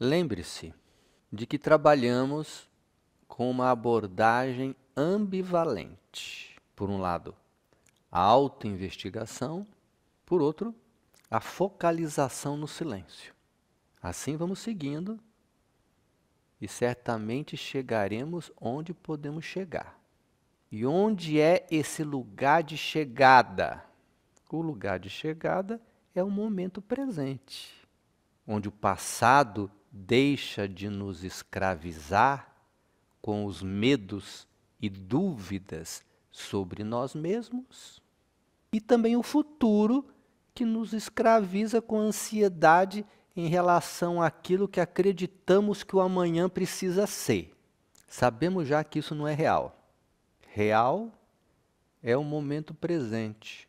Lembre-se de que trabalhamos com uma abordagem ambivalente. Por um lado, a autoinvestigação, por outro, a focalização no silêncio. Assim vamos seguindo e certamente chegaremos onde podemos chegar. E onde é esse lugar de chegada? O lugar de chegada é o momento presente, onde o passado deixa de nos escravizar com os medos e dúvidas sobre nós mesmos. E também o futuro que nos escraviza com ansiedade em relação àquilo que acreditamos que o amanhã precisa ser. Sabemos já que isso não é real. Real é o momento presente.